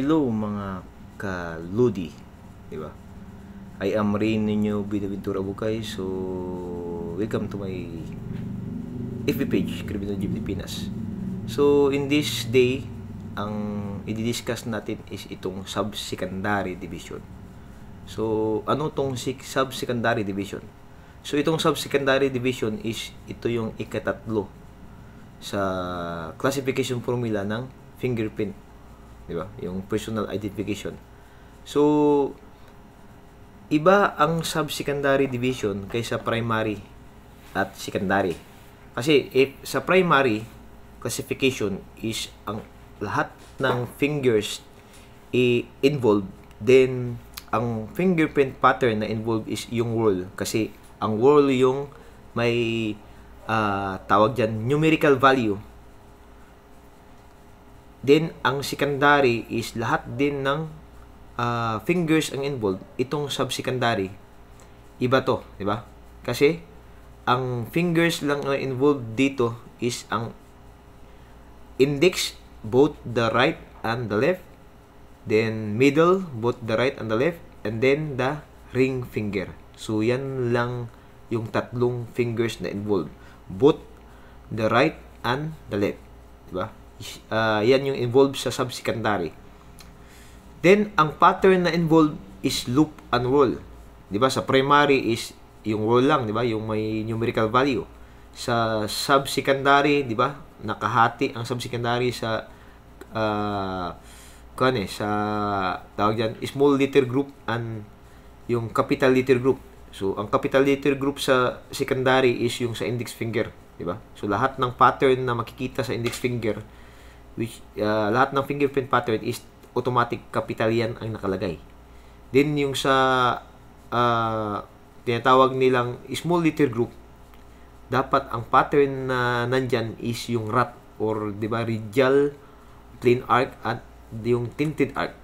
Hello mga kaludi, di ba? I am Rain ninyo Binaventura Bukay. So, welcome to my FB page, Criminal Jeep Pinas. So, in this day, ang i-discuss natin is itong sub-secondary division. So, ano tong sub-secondary division? So, itong sub-secondary division is ito yung ikatatlo sa classification formula ng fingerprint di ba? Yung personal identification. So iba ang sub-secondary division kaysa primary at secondary. Kasi if sa primary classification is ang lahat ng fingers i-involved, then ang fingerprint pattern na involved is yung wall. Kasi ang wall yung may uh, tawag dyan, numerical value Then, ang secondary is lahat din ng uh, fingers ang involved. Itong sub-secondary, iba to, di ba? Kasi, ang fingers lang na involved dito is ang index, both the right and the left. Then, middle, both the right and the left. And then, the ring finger. So, yan lang yung tatlong fingers na involved. Both the right and the left. di ba uh, yan yung involved sa subsecondary. Then, ang pattern na involved is loop and roll. ba Sa primary is yung roll lang, di ba? Yung may numerical value. Sa subsecondary, di ba? Nakahati ang subsecondary sa uh, ah, kan eh, sa tawag dyan, small letter group and yung capital letter group. So, ang capital letter group sa secondary is yung sa index finger, di ba? So, lahat ng pattern na makikita sa index finger which uh, lahat ng fingerprint pattern is automatic capital yan ang nakalagay. Then yung sa uh, tinatawag nilang small letter group, dapat ang pattern na nandyan is yung rat or di ba radial plane arc at yung tinted arc.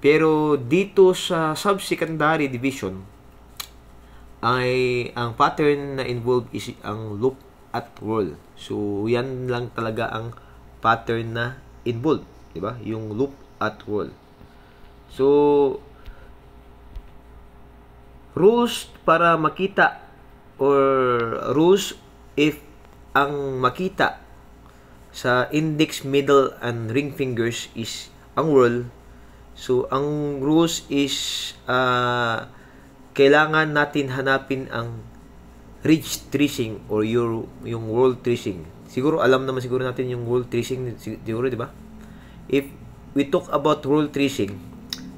Pero dito sa subsecondary division ay ang pattern na involved is ang loop at roll. So yan lang talaga ang pattern na in involved, 'di ba? Yung loop at wall. So rules para makita or rules if ang makita sa index, middle, and ring fingers is ang whirl. So, ang rules is uh, kailangan natin hanapin ang ridge tracing or your, yung whirl tracing. Siguro alam naman siguro natin yung rule tracing siguro, di ba? If we talk about rule tracing,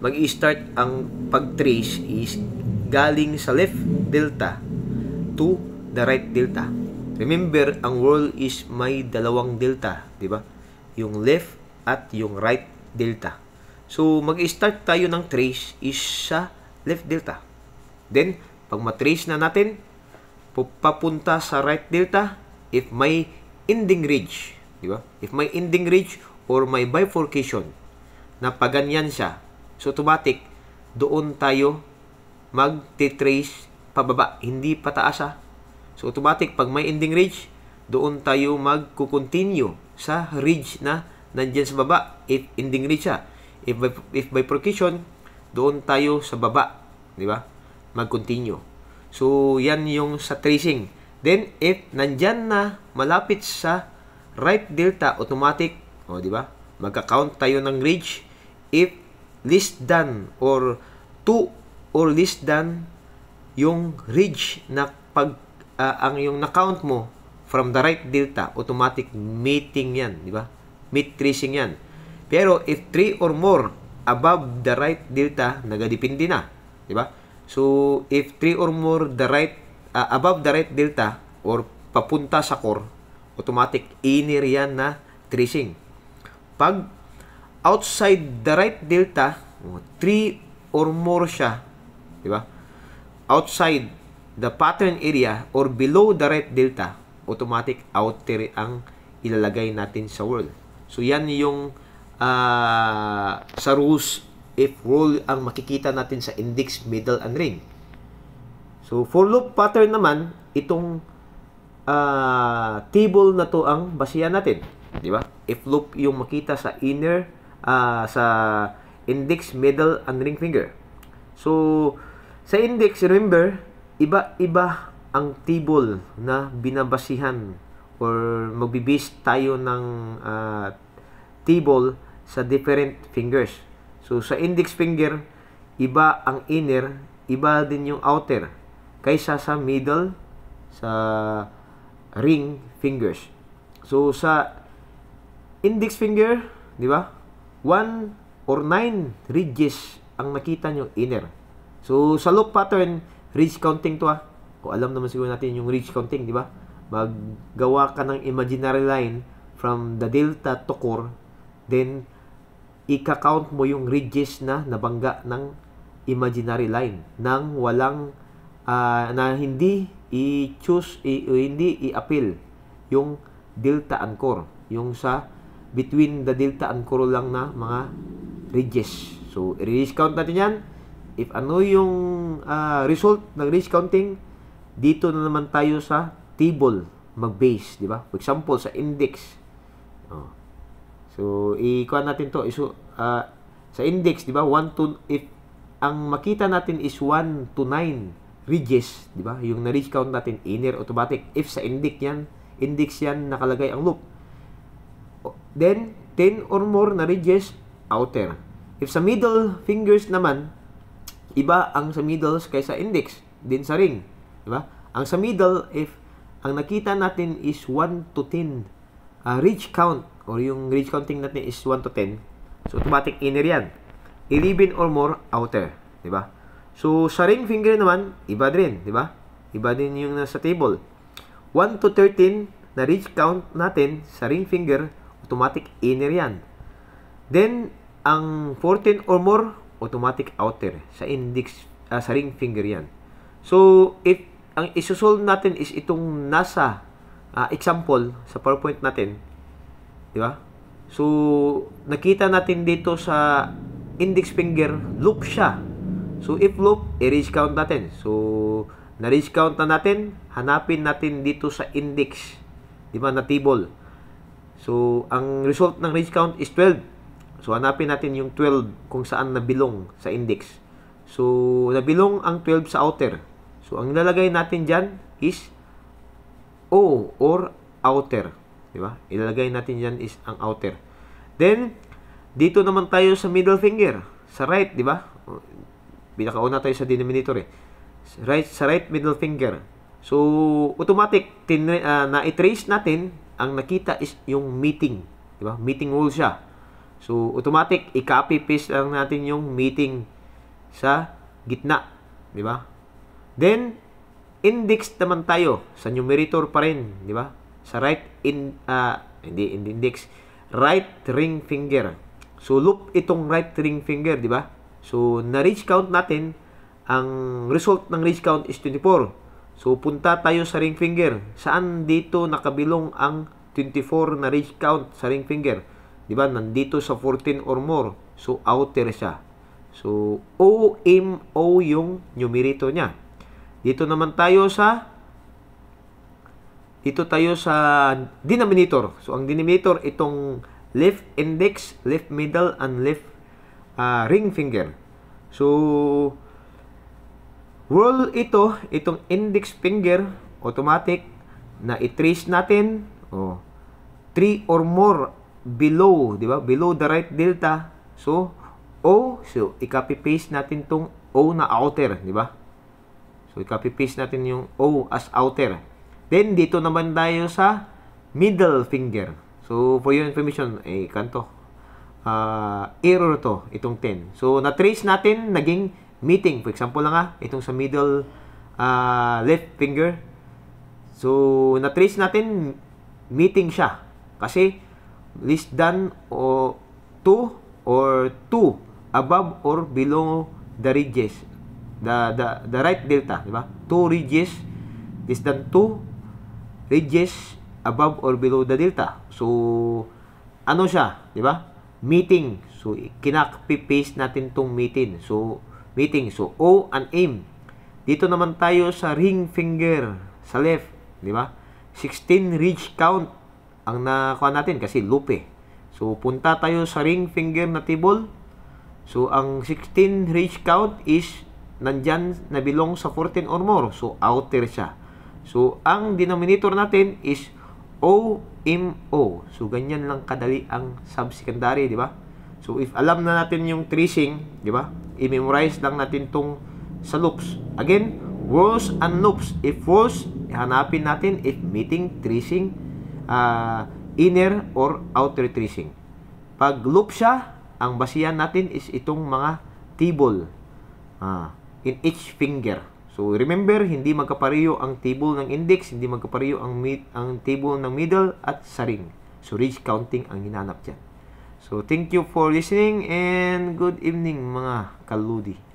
mag-start ang pag-trace is galing sa left delta to the right delta. Remember, ang world is may dalawang delta, di ba? Yung left at yung right delta. So, mag-start tayo ng trace is sa left delta. Then, pag ma-trace na natin, papunta sa right delta, if may ending ridge, di ba? If may ending ridge or may bifurcation na paganyan siya, so automatic, doon tayo trace pababa, hindi pataas ah. So automatic, pag may ending ridge, doon tayo magko-continue sa ridge na nandyan sa baba. If ending ridge siya. If, by, if bifurcation, doon tayo sa baba. Di ba? Mag-continue. So, yan yung sa tracing. Then, if nandyan na, malapit sa right delta, automatic, oh, di ba? Magka-count tayo ng ridge If less than or 2 or less than yung ridge na pag uh, ang yung na-count mo from the right delta, automatic meeting yan, di ba? Mate tracing yan. Pero if 3 or more above the right delta, nagadepende na, di ba? So if 3 or more the right uh, ah, above the right delta, or papunta sa core, automatic inner yan na tracing. Pag outside the right delta, 3 or more siya, di ba? Outside the pattern area or below the right delta, automatic outer ang ilalagay natin sa world. So yan yung uh, sa rules if rule ang makikita natin sa index, middle, and ring. So for loop pattern naman, itong uh, table na to ang basihan natin. Di ba? If loop yung makita sa inner, uh, sa index, middle, and ring finger. So, sa index, remember, iba-iba ang table na binabasihan or magbibase tayo ng uh, table sa different fingers. So, sa index finger, iba ang inner, iba din yung outer kaysa sa middle, sa ring fingers. So, sa index finger, di ba? 1 or 9 ridges ang nakita nyo inner. So, sa loop pattern, ridge counting to ah. Kung alam naman siguro natin yung ridge counting, di ba? Maggawa ka ng imaginary line from the delta to core, then ika-count mo yung ridges na nabangga ng imaginary line nang walang uh, na hindi i-choose, i- hindi i-appeal yung delta anchor, yung sa between the delta anchor lang na mga ridges. So, i-ridge count natin yan. If ano yung uh, result ng ridge counting, dito na naman tayo sa table mag-base, di ba? For example, sa index. Oh. So, i-kuha natin to. Iso, uh, ah, sa index, di ba? 1 to, if ang makita natin is 1 to 9, ridges, di ba? Yung na-ridge count natin, inner automatic. If sa index yan, index yan nakalagay ang loop. Then, 10 or more na ridges, outer. If sa middle fingers naman, iba ang sa middles kaysa index, din sa ring. Di ba? Ang sa middle, if ang nakita natin is 1 to 10, uh, ridge count, or yung ridge counting natin is 1 to 10, so automatic inner yan. 11 or more, outer. Di ba? So, sa ring finger naman, iba din, di ba? Iba din yung nasa table. 1 to 13 na reach count natin sa ring finger, automatic inner yan. Then, ang 14 or more, automatic outer sa index uh, sa ring finger yan. So, if ang isusolve natin is itong nasa uh, example sa PowerPoint natin, di ba? So, nakita natin dito sa index finger loop siya So, if loop, i-reach count natin. So, na-reach count na natin, hanapin natin dito sa index. Di ba, na table. So, ang result ng reach count is 12. So, hanapin natin yung 12 kung saan nabilong sa index. So, nabilong ang 12 sa outer. So, ang ilalagay natin dyan is O or outer. Di ba? Ilalagay natin dyan is ang outer. Then, dito naman tayo sa middle finger. Sa right, di ba? Pinakauna tayo sa denominator eh. Right, sa right middle finger. So, automatic, tin, uh, na-trace natin, ang nakita is yung meeting. Di ba? Meeting rule siya. So, automatic, i-copy paste lang natin yung meeting sa gitna. Di ba? Then, index naman tayo sa numerator pa rin. Di ba? Sa right, in, uh, hindi, hindi index, right ring finger. So, loop itong right ring finger, di ba? So, na reach count natin, ang result ng reach count is 24. So, punta tayo sa ring finger. Saan dito nakabilong ang 24 na reach count sa ring finger? Di ba? Nandito sa 14 or more. So, outer siya. So, O-M-O yung numerator niya. Dito naman tayo sa dito tayo sa denominator. So, ang denominator, itong left index, left middle, and left uh, ring finger. So, rule ito, itong index finger, automatic, na i-trace natin, oh, three or more below, di ba? Below the right delta. So, O, so, i-copy paste natin tong O na outer, di ba? So, i-copy paste natin yung O as outer. Then, dito naman tayo sa middle finger. So, for your information, eh, kanto uh, error to, itong 10. So, na-trace natin, naging meeting. For example lang ha, ah, itong sa middle uh, left finger. So, na-trace natin, meeting siya. Kasi, less than o 2 or 2 above or below the ridges. The, the, the right delta, di ba? 2 ridges, less than 2 ridges above or below the delta. So, ano siya, di ba? meeting. So, kinakapi-paste natin tong meeting. So, meeting. So, O and aim. Dito naman tayo sa ring finger sa left. Di ba? 16 ridge count ang nakuha natin kasi loop eh. So, punta tayo sa ring finger na table. So, ang 16 ridge count is nandyan na belong sa 14 or more. So, outer siya. So, ang denominator natin is OMO. So, ganyan lang kadali ang subsecondary, di ba? So, if alam na natin yung tracing, di ba? I-memorize lang natin tong sa loops. Again, words and loops. If words, hanapin natin if meeting, tracing, uh, inner or outer tracing. Pag loop siya, ang basihan natin is itong mga table. Ah, in each finger. So remember, hindi magkapareho ang table ng index, hindi magkapareho ang mid, ang table ng middle at sa ring. So ridge counting ang hinanap diyan. So thank you for listening and good evening mga kaludi.